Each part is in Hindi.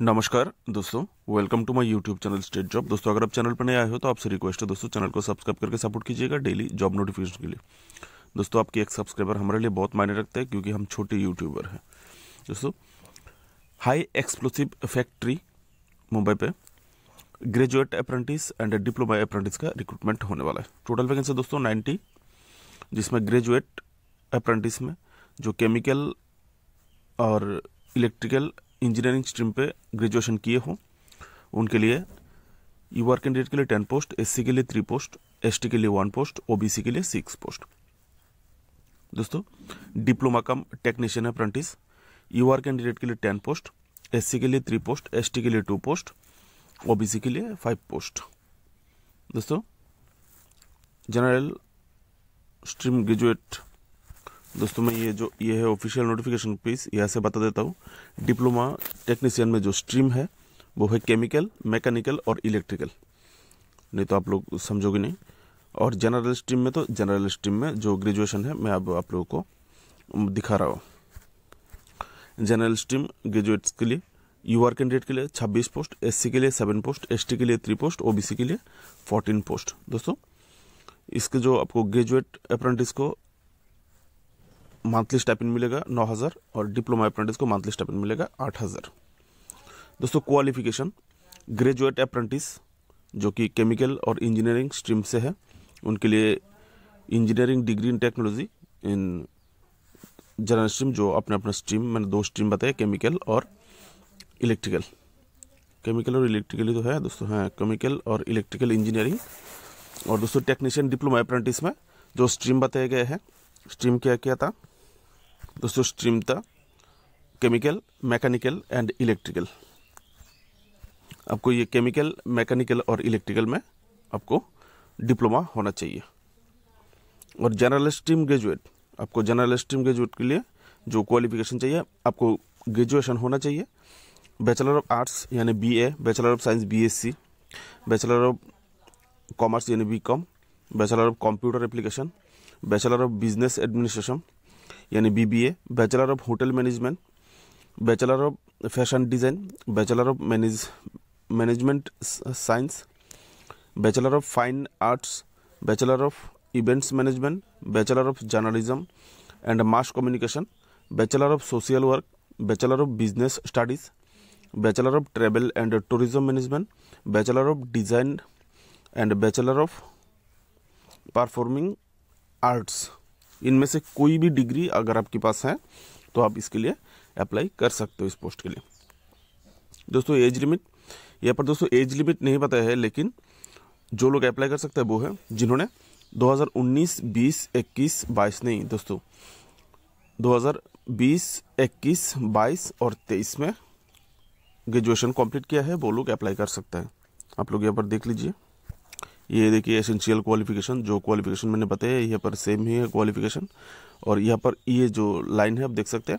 नमस्कार दोस्तों welcome to my YouTube channel state job दोस्तों अगर आप चैनल पर नए आए हो तो आपसे रिक्वेस्ट है दोस्तों चैनल को सब्सक्राइब करके सपोर्ट कीजिएगा डेली जॉब नोटिफिकेशन के लिए दोस्तों आपकी एक सब्सक्राइबर हमारे लिए बहुत मायने रखते हैं क्योंकि हम छोटे यूट्यूबर हैं दोस्तों हाई एक्सप्लोसिव फैक्ट्री मुंबई पे graduate apprentice and diploma apprentice का रिक्रूटमेंट होने वाला है टोटल वैकेंसी दोस्तों नाइन्टी जिसमें ग्रेजुएट अप्रेंटिस में जो केमिकल और इलेक्ट्रिकल इंजीनियरिंग स्ट्रीम पे ग्रेजुएशन किए हों उनके लिए आर कैंडिडेट के लिए टेन पोस्ट एससी के लिए थ्री पोस्ट एसटी के लिए वन पोस्ट ओबीसी के लिए सिक्स पोस्ट दोस्तों diploma cum technician apprentice are candidate के लिए टेन पोस्ट एससी के लिए थ्री पोस्ट एसटी के लिए टू पोस्ट ओबीसी के लिए फाइव पोस्ट दोस्तों जनरल स्ट्रीम ग्रेजुएट दोस्तों मैं ये जो ये है ऑफिशियल नोटिफिकेशन पीस यहाँ से बता देता हूँ डिप्लोमा टेक्नीशियन में जो स्ट्रीम है वो है केमिकल मैकेनिकल और इलेक्ट्रिकल नहीं तो आप लोग समझोगे नहीं और जनरल स्ट्रीम में तो जनरल स्ट्रीम में जो ग्रेजुएशन है मैं अब आप लोगों को दिखा रहा हूँ जनरल स्ट्रीम ग्रेजुएट्स के लिए यू आर कैंडिडेट के लिए 26 पोस्ट एससी के लिए 7 पोस्ट एसटी के लिए 3 पोस्ट ओबीसी के लिए 14 पोस्ट दोस्तों इसके जो आपको ग्रेजुएट अप्रेंटिस को मंथली स्टाइपेंड मिलेगा नौ हज़ार और डिप्लोमा अप्रेंटिस को मंथली स्टाइपेंड मिलेगा आठ हज़ार दोस्तों क्वालिफिकेशन ग्रेजुएट अप्रेंटिस जो कि केमिकल और इंजीनियरिंग स्ट्रीम से है उनके लिए engineering degree in technology in general stream जो अपने अपना स्ट्रीम मैंने दो स्ट्रीम बताए केमिकल और इलेक्ट्रिकल केमिकल और इलेक्ट्रिकल ही तो है दोस्तों हाँ केमिकल और इलेक्ट्रिकल इंजीनियरिंग और दोस्तों टेक्नीशियन डिप्लोमा अप्रेंटिस में जो स्ट्रीम बताए गए हैं स्ट्रीम क्या क्या था दोस्तों स्ट्रीम था केमिकल मैकेनिकल एंड इलेक्ट्रिकल आपको ये केमिकल मैकेनिकल और इलेक्ट्रिकल में आपको डिप्लोमा होना चाहिए और जनरल स्ट्रीम ग्रेजुएट आपको जनरल स्ट्रीम ग्रेजुएट के लिए जो क्वालिफिकेशन चाहिए आपको ग्रेजुएशन होना चाहिए बैचलर ऑफ आर्ट्स यानी BA bachelor of science BSc bachelor of commerce यानी BCom bachelor of computer application bachelor of business administration यानी BBA bachelor of hotel management bachelor of fashion design bachelor of manage management science bachelor of fine arts bachelor of events management bachelor of journalism and mass communication bachelor of social work bachelor of business studies bachelor of travel and tourism management bachelor of design and bachelor of performing arts इनमें से कोई भी डिग्री अगर आपके पास है तो आप इसके लिए अप्लाई कर सकते हो इस पोस्ट के लिए दोस्तों एज लिमिट यहाँ पर दोस्तों एज लिमिट नहीं पता है लेकिन जो लोग अप्लाई कर सकते हैं वो है जिन्होंने 2019, 20, 21, 22 नहीं दोस्तों 2020, 21, 22 और 23 में ग्रेजुएशन कंप्लीट किया है वो लोग अप्लाई कर सकते हैं आप लोग यहाँ पर देख लीजिए ये देखिए एसेंशियल क्वालिफिकेशन जो क्वालिफिकेशन मैंने बताया यहाँ पर सेम ही है क्वालिफिकेशन और यहाँ पर ये जो लाइन है आप देख सकते हैं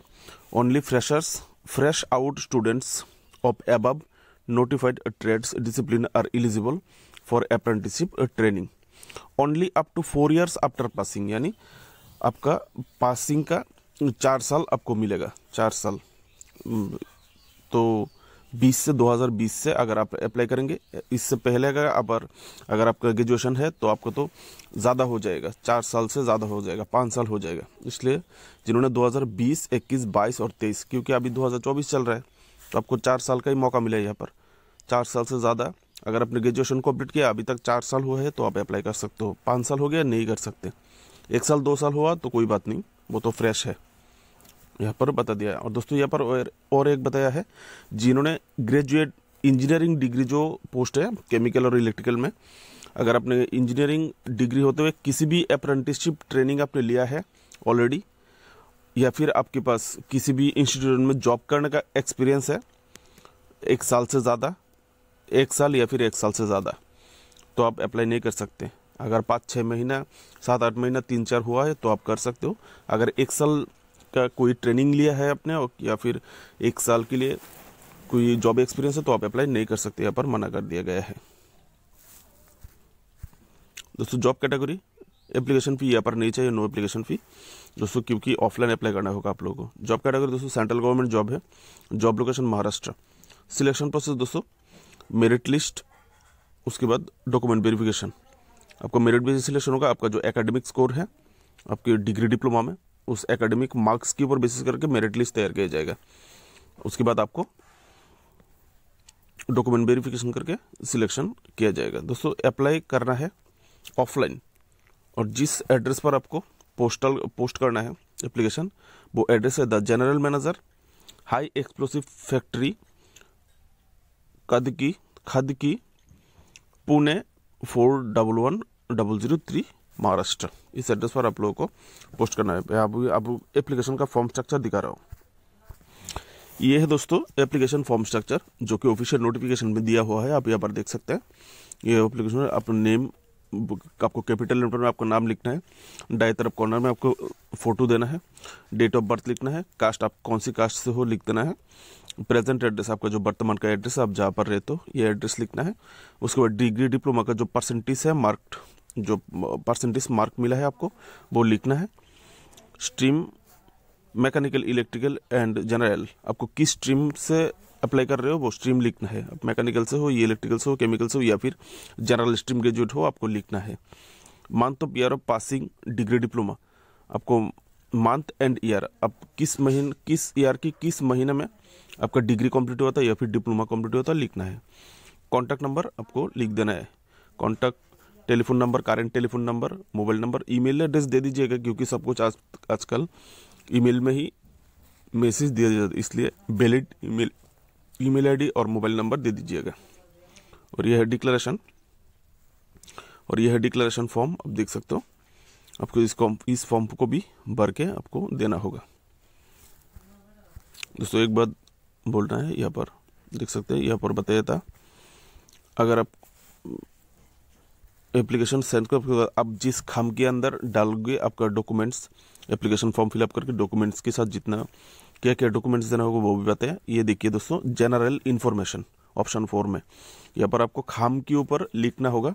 only freshers fresh out students of above notified trades discipline are eligible for apprenticeship training only up to four years after passing यानी आपका पासिंग का चार साल आपको मिलेगा चार साल हम्म, तो 2020 से 2020 से अगर आप अप्लाई करेंगे इससे पहले अगर आप अगर आपका ग्रेजुएशन है तो आपका तो ज़्यादा हो जाएगा चार साल से ज़्यादा हो जाएगा पाँच साल हो जाएगा इसलिए जिन्होंने 2020 21 22 और 23 क्योंकि अभी 2024 चल रहा है तो आपको चार साल का ही मौका मिला यहाँ पर चार साल से ज़्यादा अगर आपने ग्रेजुएशन कम्प्लीट किया अभी तक चार साल हुआ है तो आप अप्लाई कर सकते हो पाँच साल हो गया नहीं कर सकते एक साल दो साल हुआ तो कोई बात नहीं वो तो फ्रेश है यहाँ पर बता दिया है और दोस्तों यहाँ पर और एक बताया है जिन्होंने ग्रेजुएट इंजीनियरिंग डिग्री जो पोस्ट है केमिकल और इलेक्ट्रिकल में अगर आपने इंजीनियरिंग डिग्री होते हुए किसी भी अप्रेंटिसशिप ट्रेनिंग आपने लिया है ऑलरेडी या फिर आपके पास किसी भी इंस्टीट्यूट में जॉब करने का एक्सपीरियंस है एक साल से ज़्यादा एक साल या फिर एक साल से ज़्यादा तो आप अप्लाई नहीं कर सकते अगर पाँच छः महीना सात आठ महीना तीन चार हुआ है तो आप कर सकते हो अगर एक साल का कोई ट्रेनिंग लिया है आपने और या फिर एक साल के लिए कोई जॉब एक्सपीरियंस है तो आप अप्लाई नहीं कर सकते यहाँ पर मना कर दिया गया है दोस्तों जॉब कैटेगरी एप्लीकेशन फ़ी यहाँ पर नहीं चाहिए नो एप्लीकेशन फ़ी दोस्तों क्योंकि ऑफलाइन अप्लाई करना होगा आप लोगों को जॉब कैटेगरी दोस्तों सेंट्रल गवर्नमेंट जॉब है job location Maharashtra selection process दोस्तों मेरिट लिस्ट उसके बाद डॉक्यूमेंट वेरिफिकेशन आपका मेरिट बेसिस सिलेक्शन होगा आपका जो एकेडमिक स्कोर है आपकी डिग्री डिप्लोमा में उस एकेडमिक मार्क्स के ऊपर बेसिस करके मेरिट लिस्ट तैयार किया जाएगा उसके बाद आपको डॉक्यूमेंट वेरिफिकेशन करके सिलेक्शन किया जाएगा दोस्तों अप्लाई करना है ऑफलाइन और जिस एड्रेस पर आपको पोस्टल पोस्ट करना है एप्लीकेशन वो एड्रेस है the general manager high explosive factory कद की खद की Pune four double one double zero three Maharashtra इस एड्रेस पर आप लोगों को पोस्ट करना है आप आप एप्लीकेशन का फॉर्म स्ट्रक्चर दिखा रहा हूँ ये है दोस्तों एप्लीकेशन फॉर्म स्ट्रक्चर जो कि ऑफिशियल नोटिफिकेशन में दिया हुआ है आप यहाँ पर देख सकते हैं ये एप्लीकेशन अपना नेम आपको कैपिटल लेटर में आपका नाम लिखना है डाई तरफ कॉर्नर में आपको फ़ोटो देना है डेट ऑफ बर्थ लिखना है कास्ट आप कौन सी कास्ट से हो लिख देना है प्रेजेंट एड्रेस आपका जो वर्तमान का एड्रेस है आप जहाँ पर रहते हो ये एड्रेस लिखना है उसके बाद डिग्री डिप्लोमा का जो परसेंटेज है मार्क्ड जो परसेंटेज मार्क मिला है आपको वो लिखना है stream mechanical electrical and general आपको किस स्ट्रीम से अप्लाई कर रहे हो वो स्ट्रीम लिखना है आप मैकेनिकल से हो ये इलेक्ट्रिकल से हो केमिकल से हो या फिर जनरल स्ट्रीम ग्रेजुएट हो आपको लिखना है month of year of passing degree diploma आपको मंथ एंड ईयर आप किस महीने किस ईयर की किस महीने में आपका डिग्री कंप्लीट हुआ था या फिर डिप्लोमा कंप्लीट हुआ था लिखना है कॉन्टैक्ट नंबर आपको लिख देना है contact telephone number current telephone number mobile number email address दे दीजिएगा क्योंकि सब कुछ आज आजकल ईमेल में ही मैसेज दिया जाता है इसलिए वैलिड ईमेल ईमेल आईडी और मोबाइल नंबर दे दीजिएगा और यह है डिक्लेरेशन और यह है डिक्लेरेशन फॉर्म आप देख सकते हो आपको इस इस फॉर्म को भी भर के आपको देना होगा दोस्तों एक बात बोलना है यहाँ पर देख सकते हैं यहाँ पर बताया था अगर आप एप्लीकेशन सेंड कर आप जिस खाम के अंदर डालोगे आपका डॉक्यूमेंट्स एप्लीकेशन फॉर्म फिलअप करके डॉक्यूमेंट्स के साथ जितना क्या क्या डॉक्यूमेंट्स देना होगा वो भी बताएं ये देखिए दोस्तों जनरल इन्फॉर्मेशन ऑप्शन फोर में यहाँ पर आपको खाम के ऊपर लिखना होगा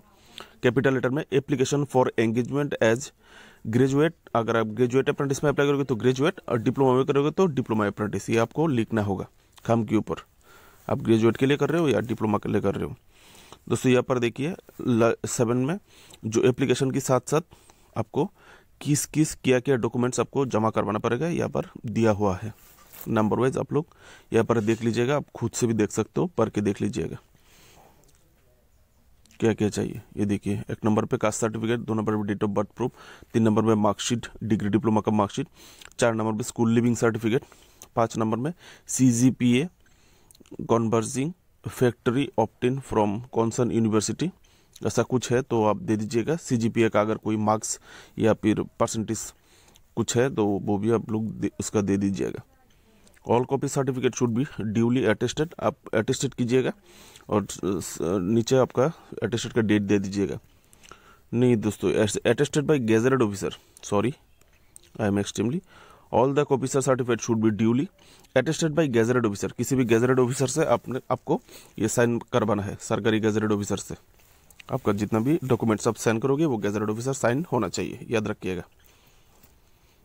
कैपिटल लेटर में application for engagement as graduate अगर आप ग्रेजुएट अप्रेंटिस में अप्लाई करोगे तो ग्रेजुएट और डिप्लोमा में करोगे तो डिप्लोमा अप्रेंटिस ये आपको लिखना होगा खाम के ऊपर आप ग्रेजुएट के लिए कर रहे हो या डिप्लोमा के लिए कर रहे हो दोस्तों यहाँ पर देखिए सेवन में जो एप्लीकेशन के साथ साथ आपको किस किस क्या क्या डॉक्यूमेंट्स आपको जमा करवाना पड़ेगा यहाँ पर दिया हुआ है नंबर वाइज आप लोग यहाँ पर देख लीजिएगा आप खुद से भी देख सकते हो पढ़ के देख लीजिएगा क्या क्या चाहिए ये देखिए एक नंबर पे कास्ट सर्टिफिकेट दो नंबर पे डेट ऑफ बर्थ प्रूफ तीन नंबर में मार्कशीट डिग्री डिप्लोमा का मार्कशीट चार नंबर पे स्कूल लिविंग सर्टिफिकेट पांच नंबर में C G P A converging factory obtain from concern university ऐसा कुछ है तो आप दे दीजिएगा सी का अगर कोई मार्क्स या फिर परसेंटेज कुछ है तो वो भी आप लोग उसका दे दीजिएगा all copy certificate should be duly attested आप अटेस्टेड कीजिएगा और नीचे आपका अटेस्टेड का डेट दे दीजिएगा नहीं दोस्तों attested by gazetted officer sorry I am extremely all the officer certificate should be duly attested by gazetted officer किसी भी गेजरेड ऑफिसर से आपने आपको ये साइन करवाना है सरकारी गेजरेड ऑफिसर से आपका जितना भी डॉक्यूमेंट्स आप साइन करोगे वो गेजरेड ऑफिसर साइन होना चाहिए याद रखिएगा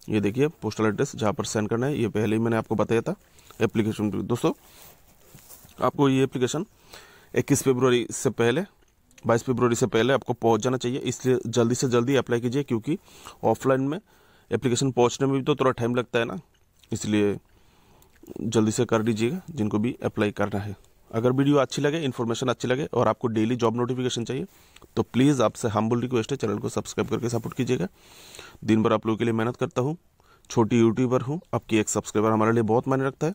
ये देखिए पोस्टल एड्रेस जहाँ पर सेंड करना है ये पहले ही मैंने आपको बताया था एप्लीकेशन दोस्तों आपको ये एप्लीकेशन 21 फरवरी से पहले 22 फरवरी से पहले आपको पहुंच जाना चाहिए इसलिए जल्दी से जल्दी अप्लाई कीजिए क्योंकि ऑफलाइन में एप्लीकेशन पहुंचने में भी तो थोड़ा टाइम लगता है ना इसलिए जल्दी से कर दीजिएगा जिनको भी अप्लाई करना है अगर वीडियो अच्छी लगे इन्फॉर्मेशन अच्छी लगे और आपको डेली जॉब नोटिफिकेशन चाहिए तो प्लीज़ आपसे हम्बल रिक्वेस्ट है चैनल को सब्सक्राइब करके सपोर्ट कीजिएगा दिन भर आप लोगों के लिए मेहनत करता हूँ छोटी यूट्यूबर हूँ आपकी एक सब्सक्राइबर हमारे लिए बहुत मायने रखता है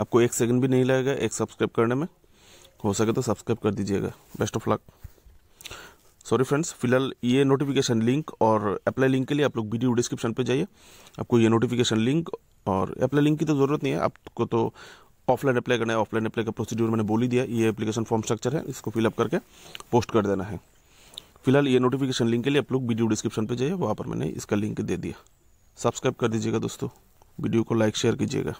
आपको एक सेकंड भी नहीं लगेगा एक सब्सक्राइब करने में हो सके तो सब्सक्राइब कर दीजिएगा best of luck sorry friends फिलहाल ये नोटिफिकेशन लिंक और अप्लाई लिंक के लिए आप लोग वीडियो डिस्क्रिप्शन पे जाइए आपको ये नोटिफिकेशन लिंक और अप्लाई लिंक की तो ज़रूरत नहीं है आपको तो ऑफलाइन अप्लाई करना है ऑफलाइन अप्लाई का प्रोसीड्यूर मैंने बोली दिया ये एप्लीकेशन फॉर्म स्ट्रक्चर है इसको फिलअप करके पोस्ट कर देना है फिलहाल ये नोटिफिकेशन लिंक के लिए आप लोग वीडियो डिस्क्रिप्शन पर जाइए वहाँ पर मैंने इसका लिंक दे दिया सब्सक्राइब कर दीजिएगा दोस्तों वीडियो को लाइक शेयर कीजिएगा